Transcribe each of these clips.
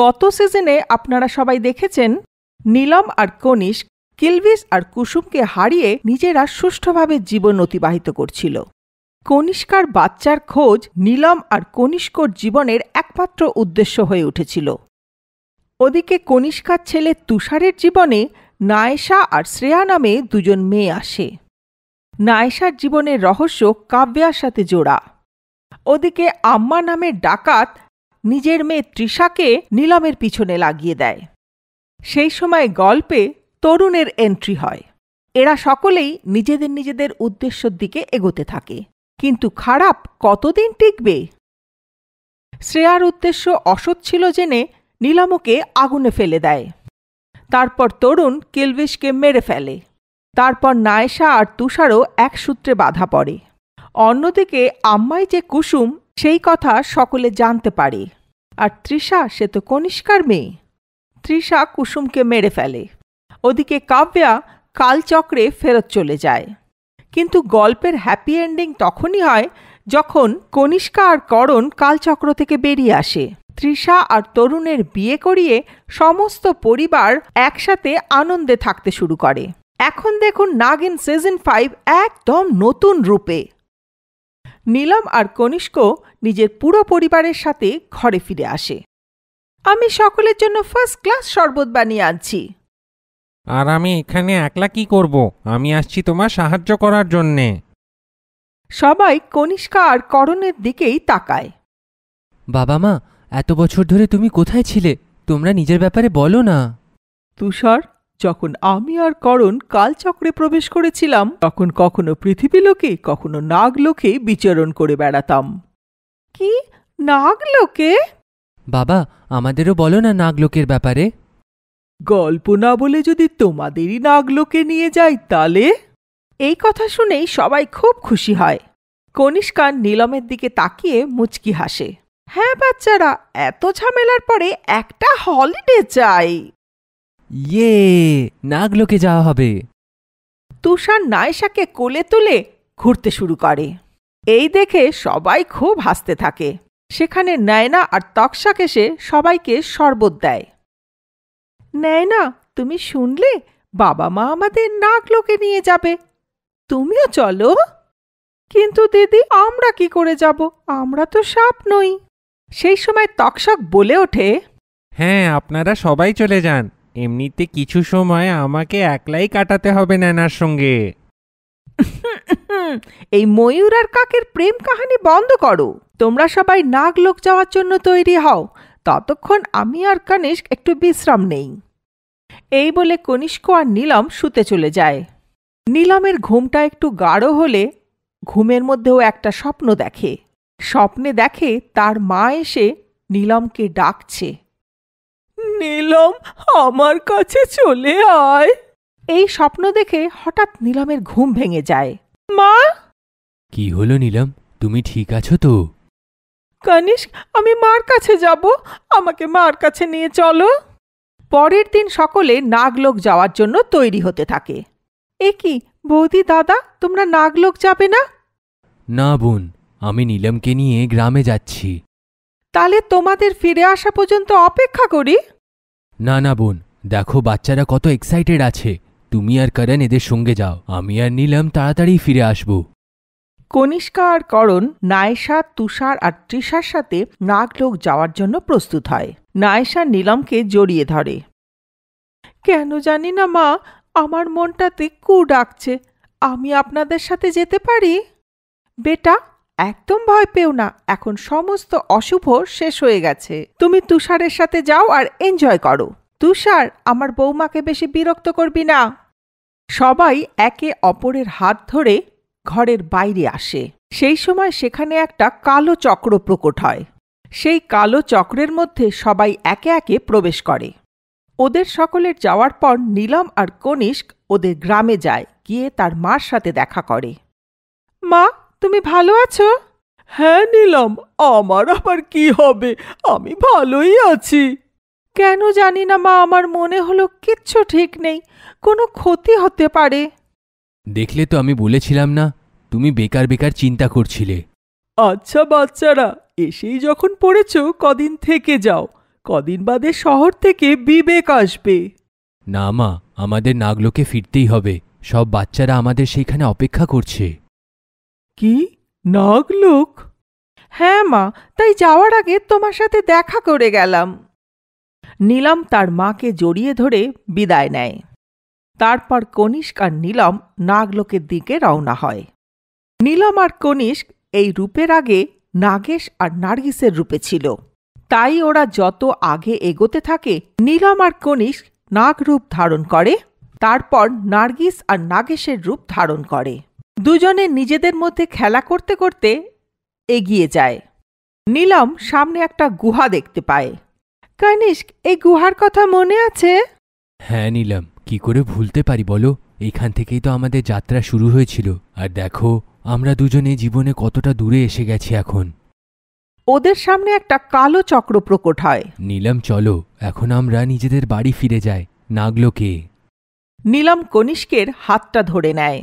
গত সিজনে আপনারা সবাই দেখেছেন নীলম আর কনিষ্ক কিলভিস আর কুসুমকে হারিয়ে নিজেরা সুষ্ঠুভাবে জীবন অতিবাহিত করছিল কনিষ্কার বাচ্চার খোঁজ নীলম আর কনিষ্কর জীবনের একমাত্র উদ্দেশ্য হয়ে উঠেছিল ওদিকে কনিষ্কার ছেলে তুষারের জীবনে নায়েশা আর শ্রেয়া নামে দুজন মেয়ে আসে নায়েশার জীবনের রহস্য কাব্যার সাথে জোড়া ওদিকে আম্মা নামে ডাকাত নিজের মেয়ে তৃষাকে নীলমের পিছনে লাগিয়ে দেয় সেই সময় গল্পে তরুণের এন্ট্রি হয় এরা সকলেই নিজেদের নিজেদের উদ্দেশ্যের দিকে এগোতে থাকে কিন্তু খারাপ কতদিন টিকবে শ্রেয়ার উদ্দেশ্য অসৎ ছিল জেনে নীলামকে আগুনে ফেলে দেয় তারপর তরুণ কিলবিশকে মেরে ফেলে তারপর নায়সা আর তুষারও এক সূত্রে বাধা পড়ে অন্যদিকে আম্মাই যে কুসুম সেই কথা সকলে জানতে পারে আর তৃষা সে তো কনিষ্কার মেয়ে তৃষা কুসুমকে মেরে ফেলে ওদিকে কাব্যা কালচক্রে ফেরত চলে যায় কিন্তু গল্পের হ্যাপি এন্ডিং তখনই হয় যখন কনিষ্কা আর করণ কালচক্র থেকে বেরিয়ে আসে তৃষা আর তরুণের বিয়ে করিয়ে সমস্ত পরিবার একসাথে আনন্দে থাকতে শুরু করে এখন দেখুন নাগিন সিজন ফাইভ একদম নতুন রূপে নীলম আর কনিষ্ক নিজের পুরো পরিবারের সাথে ঘরে ফিরে আসে আমি সকলের জন্য ফার্স্ট ক্লাস শরবত বানিয়ে আনছি আর আমি এখানে একলা কি করব আমি আসছি তোমার সাহায্য করার জন্যে সবাই কনিষ্কা আর করণের দিকেই তাকায় বাবা মা এত বছর ধরে তুমি কোথায় ছিলে তোমরা নিজের ব্যাপারে বলো না তুষার যখন আমি আর করণ কালচক্রে প্রবেশ করেছিলাম তখন কখনো পৃথিবী লোকে কখনো নাগলোকে বিচরণ করে বেড়াতাম কি নাগলোকে বাবা আমাদেরও বলো না নাগলোকের ব্যাপারে গল্প না বলে যদি তোমাদেরই নাগলোকে নিয়ে যাই তালে এই কথা শুনেই সবাই খুব খুশি হয় কনিষ্কান নীলমের দিকে তাকিয়ে মুচকি হাসে হ্যাঁ বাচ্চারা এত ঝামেলার পরে একটা হলিডে চাই ইয়ে নাগলোকে যাওয়া হবে তুষার নায়সাকে কোলে তুলে ঘুরতে শুরু করে এই দেখে সবাই খুব হাসতে থাকে সেখানে নায়না আর তকশাক এসে সবাইকে শরবত দেয় নায়না তুমি শুনলে বাবা মা আমাদের নাগলোকে নিয়ে যাবে তুমিও চলো কিন্তু দিদি আমরা কি করে যাব আমরা তো সাপ নই সেই সময় তকশাক বলে ওঠে হ্যাঁ আপনারা সবাই চলে যান এমনিতে কিছু সময় আমাকে একলাই কাটাতে হবে নানার সঙ্গে এই ময়ূর আর কাকের প্রেম কাহিনী বন্ধ করো তোমরা সবাই লোক যাওয়ার জন্য তৈরি হও ততক্ষণ আমি আর কনিষ্ক একটু বিশ্রাম নেই এই বলে কনিষ্ক আর নীলম শুতে চলে যায় নীলমের ঘুমটা একটু গাঢ় হলে ঘুমের মধ্যেও একটা স্বপ্ন দেখে স্বপ্নে দেখে তার মা এসে নীলমকে ডাকছে নীলম আমার কাছে চলে আয় এই স্বপ্ন দেখে হঠাৎ নীলমের ঘুম ভেঙে যায় মা কি হলো নীলম তুমি ঠিক আছো তো কনিষ্ক আমি মার কাছে যাব আমাকে মার কাছে নিয়ে চলো পরের দিন সকলে নাগলোক যাওয়ার জন্য তৈরি হতে থাকে এ কি বৌদি দাদা তোমরা নাগলোক যাবে না না বোন আমি নীলমকে নিয়ে গ্রামে যাচ্ছি তাহলে তোমাদের ফিরে আসা পর্যন্ত অপেক্ষা করি না না বোন দেখো বাচ্চারা কত এক্সাইটেড আছে তুমি আর করণ এদের সঙ্গে যাও আমি আর নিলাম তাড়াতাড়ি ফিরে আসব কনিষ্কা আর করণ নায়সা তুষার আর তৃষার সাথে নাগলোক যাওয়ার জন্য প্রস্তুত হয় নায়সা নীলমকে জড়িয়ে ধরে কেন জানি না মা আমার মনটাতে কু ডাকছে আমি আপনাদের সাথে যেতে পারি বেটা একদম ভয় পেও না এখন সমস্ত অশুভ শেষ হয়ে গেছে তুমি তুষারের সাথে যাও আর এনজয় করো তুষার আমার বৌমাকে বেশি বিরক্ত করবি না সবাই একে অপরের হাত ধরে ঘরের বাইরে আসে সেই সময় সেখানে একটা কালো চক্র প্রকট হয় সেই কালো চক্রের মধ্যে সবাই একে একে প্রবেশ করে ওদের সকলের যাওয়ার পর নীলম আর কনিষ্ক ওদের গ্রামে যায় গিয়ে তার মার সাথে দেখা করে মা তুমি ভালো আছো হ্যাঁ নিলাম আমার আবার কি হবে আমি ভালোই আছি কেন জানি না মা আমার মনে হলো কিচ্ছু ঠিক নেই কোনো ক্ষতি হতে পারে দেখলে তো আমি বলেছিলাম না তুমি বেকার বেকার চিন্তা করছিলে আচ্ছা বাচ্চারা এসেই যখন পড়েছ কদিন থেকে যাও কদিন বাদে শহর থেকে বিবেক আসবে না মা আমাদের নাগলোকে ফিরতেই হবে সব বাচ্চারা আমাদের সেইখানে অপেক্ষা করছে কি নাগ লোক হ্যাঁ মা তাই যাওয়ার আগে তোমার সাথে দেখা করে গেলাম নীলম তার মাকে জড়িয়ে ধরে বিদায় নেয় তারপর কনিষ্ক আর নীলম নাগলোকের দিকে রওনা হয় নীলম আর কনিষ্ক এই রূপের আগে নাগেশ আর নার্গিসের রূপে ছিল তাই ওরা যত আগে এগোতে থাকে নীলম আর কনিষ্ক নাগরূপ ধারণ করে তারপর নার্গিস আর নাগেশের রূপ ধারণ করে দুজনে নিজেদের মধ্যে খেলা করতে করতে এগিয়ে যায় নীলম সামনে একটা গুহা দেখতে পায় কনিষ্ক এই গুহার কথা মনে আছে হ্যাঁ নীলম কি করে ভুলতে পারি বলো এখান থেকেই তো আমাদের যাত্রা শুরু হয়েছিল আর দেখো আমরা দুজনে জীবনে কতটা দূরে এসে গেছি এখন ওদের সামনে একটা কালো চক্র প্রকট হয় নীলম চলো এখন আমরা নিজেদের বাড়ি ফিরে যাই নাগলোকে নীলম কনিষ্কের হাতটা ধরে নেয়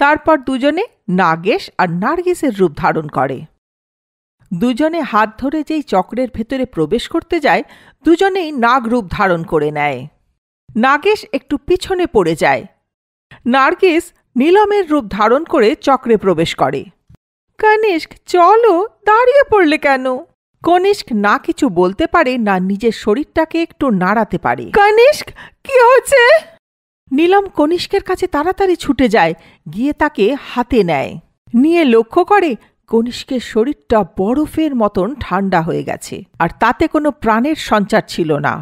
তারপর দুজনে নাগেশ আর নার্গিসের রূপ ধারণ করে দুজনে হাত ধরে যেই চক্রের ভেতরে প্রবেশ করতে যায় দুজনেই নাগ রূপ ধারণ করে নেয় নাগেশ একটু পিছনে পড়ে যায় নার্গিস নীলমের রূপ ধারণ করে চক্রে প্রবেশ করে কনিষ্ক চলো দাঁড়িয়ে পড়লে কেন কনিষ্ক না কিছু বলতে পারে না নিজের শরীরটাকে একটু নাড়াতে পারে কনিষ্ক কি হচ্ছে নীলম কনিষ্কের কাছে তাড়াতাড়ি ছুটে যায় গিয়ে তাকে হাতে নেয় নিয়ে লক্ষ্য করে কনিষ্কের শরীরটা বরফের মতন ঠান্ডা হয়ে গেছে আর তাতে কোনো প্রাণের সঞ্চার ছিল না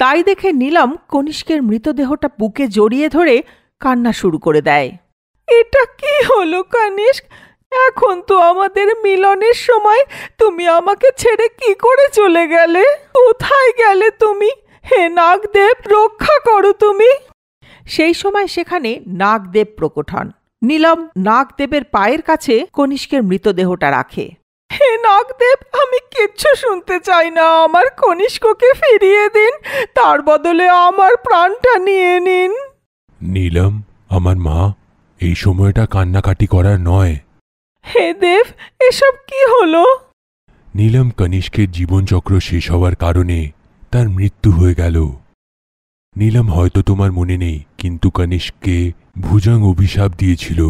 তাই দেখে নীলম কনিষ্কের মৃতদেহটা বুকে জড়িয়ে ধরে কান্না শুরু করে দেয় এটা কি হলো কনিষ্ক এখন তো আমাদের মিলনের সময় তুমি আমাকে ছেড়ে কি করে চলে গেলে কোথায় গেলে তুমি হে নাগদেব রক্ষা করো তুমি সেই সময় সেখানে নাগদেব প্রকট হন নীলম নাগদেবের পায়ের কাছে কনিষ্কের মৃতদেহটা রাখে হে নাগদেব আমি কিচ্ছু শুনতে চাই না আমার কনিষ্ককে ফিরিয়ে দিন তার বদলে আমার প্রাণটা নিয়ে নিন নীলম আমার মা এই সময়টা কান্নাকাটি করার নয় হে দেব এসব কি হলো নীলম কনিষ্কের জীবনচক্র শেষ হওয়ার কারণে তার মৃত্যু হয়ে গেল নীলম হয়তো তোমার মনে নেই কিন্তু কনিষ্ককে ভুজাং অভিশাপ দিয়েছিল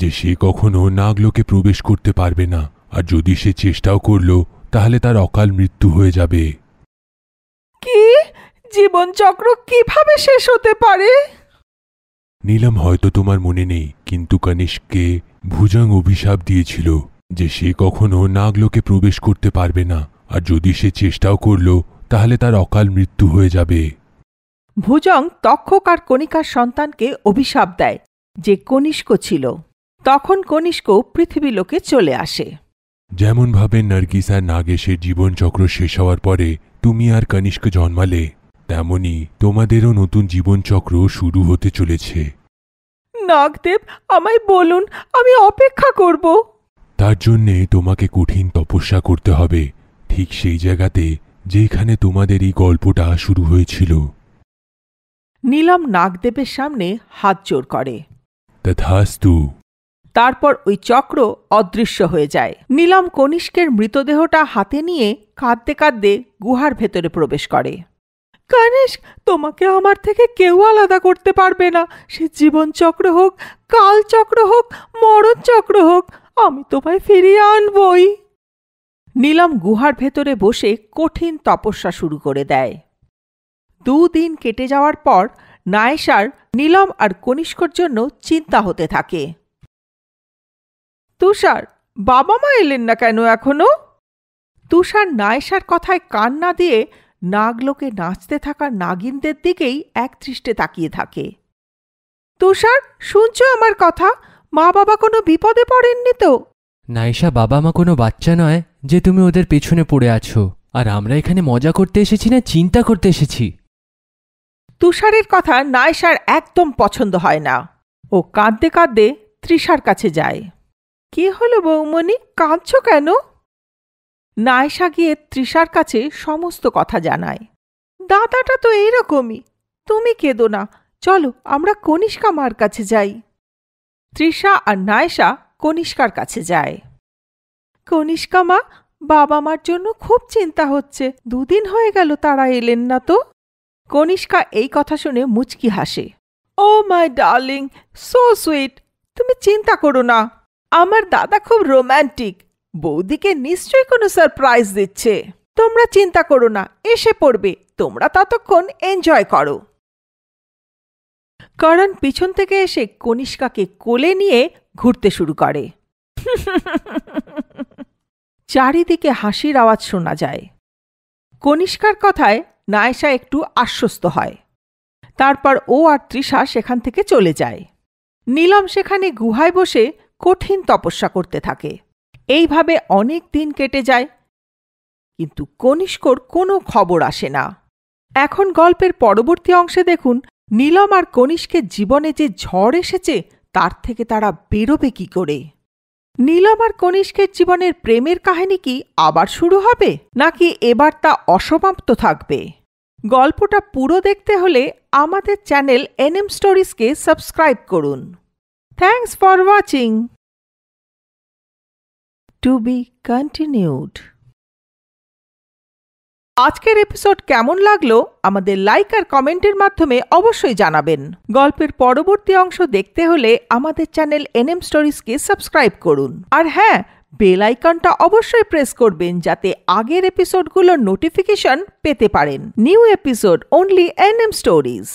যে সে কখনো নাগলোকে প্রবেশ করতে পারবে না আর যদি সে চেষ্টাও করল তাহলে তার অকাল মৃত্যু হয়ে যাবে কি চক্র কিভাবে শেষ হতে পারে নীলম হয়তো তোমার মনে নেই কিন্তু কনিষ্ককে ভুজাং অভিশাপ দিয়েছিল যে সে কখনো নাগলোকে প্রবেশ করতে পারবে না আর যদি সে চেষ্টাও করল তাহলে তার অকাল মৃত্যু হয়ে যাবে ভুজং তক্ষক আর কণিকার সন্তানকে অভিশাপ দেয় যে কনিষ্ক ছিল তখন কনিষ্ক পৃথিবী লোকে চলে আসে যেমনভাবে নার্গিসা নাগেশের জীবনচক্র শেষ হওয়ার পরে তুমি আর কনিষ্ক জন্মালে তেমনি তোমাদেরও নতুন জীবনচক্র শুরু হতে চলেছে নাগদেব আমায় বলুন আমি অপেক্ষা করব তার জন্যে তোমাকে কঠিন তপস্যা করতে হবে ঠিক সেই জায়গাতে যেখানে তোমাদের এই গল্পটা শুরু হয়েছিল নীলম নাগদেবের সামনে হাত জোর করে তথাস্তু তারপর ওই চক্র অদৃশ্য হয়ে যায় নীলম কনিষ্কের মৃতদেহটা হাতে নিয়ে কাঁদতে কাঁদতে গুহার ভেতরে প্রবেশ করে কনিষ্ক তোমাকে আমার থেকে কেউ আলাদা করতে পারবে না সে জীবন চক্র হোক কাল চক্র হোক মরণ চক্র হোক আমি তোমায় ফিরিয়ে আনবই নীলম গুহার ভেতরে বসে কঠিন তপস্যা শুরু করে দেয় দুদিন কেটে যাওয়ার পর নায়েশার নীলম আর কনিষ্কর জন্য চিন্তা হতে থাকে তুষার বাবা মা এলেন না কেন এখনো তুষার নায়েশার কথায় কান না দিয়ে নাগলোকে নাচতে থাকা নাগিনদের দিকেই একদৃষ্টে তাকিয়ে থাকে তুষার শুনছো আমার কথা মা বাবা কোনো বিপদে পড়েননি তো নাইশা বাবা মা কোনো বাচ্চা নয় যে তুমি ওদের পেছনে পড়ে আছো আর আমরা এখানে মজা করতে এসেছি না চিন্তা করতে এসেছি তুষারের কথা নায়সার একদম পছন্দ হয় না ও কাঁদতে কাঁদতে তৃষার কাছে যায় কি হলো বৌমণি কাঁদছ কেন নায়সা গিয়ে তৃষার কাছে সমস্ত কথা জানায় দাদাটা তো এইরকমই তুমি কেঁদো না চলো আমরা কনিষ্কা মার কাছে যাই তৃষা আর নায়সা কনিষ্কার কাছে যায় কনিষ্কা মা বাবা মার জন্য খুব চিন্তা হচ্ছে দুদিন হয়ে গেল তারা এলেন না তো কনিষ্কা এই কথা শুনে মুচকি হাসে oh my darling so sweet তুমি চিন্তা করো না আমার দাদা খুব রোম্যান্টিক বৌদিকে নিশ্চয়ই কোনো সারপ্রাইজ দিচ্ছে তোমরা চিন্তা করো না এসে পড়বে তোমরা ততক্ষণ এনজয় করো করণ পিছন থেকে এসে কনিষ্কাকে কোলে নিয়ে ঘুরতে শুরু করে চারিদিকে হাসির আওয়াজ শোনা যায় কনিষ্কার কথায় নায়েশা একটু আশ্বস্ত হয় তারপর ও আর তৃষা সেখান থেকে চলে যায় নীলম সেখানে গুহায় বসে কঠিন তপস্যা করতে থাকে এইভাবে অনেক দিন কেটে যায় কিন্তু কনিষ্কর কোনো খবর আসে না এখন গল্পের পরবর্তী অংশে দেখুন নীলম আর কনিষ্কের জীবনে যে ঝড় এসেছে তার থেকে তারা বেরোবে কি করে নীলম আর কনিষ্কের জীবনের প্রেমের কাহিনী কি আবার শুরু হবে নাকি এবার তা অসমাপ্ত থাকবে গল্পটা পুরো দেখতে হলে আমাদের চ্যানেল এনএম স্টোরিজকে সাবস্ক্রাইব করুন thanks for watching to be continued আজকের এপিসোড কেমন লাগলো আমাদের লাইক আর কমেন্টের মাধ্যমে অবশ্যই জানাবেন গল্পের পরবর্তী অংশ দেখতে হলে আমাদের চ্যানেল এনএম স্টোরিজকে সাবস্ক্রাইব করুন আর হ্যাঁ বেল আইকনটা অবশ্যই প্রেস করবেন যাতে আগের এপিসোডগুলোর নোটিফিকেশন পেতে পারেন new episode only N M stories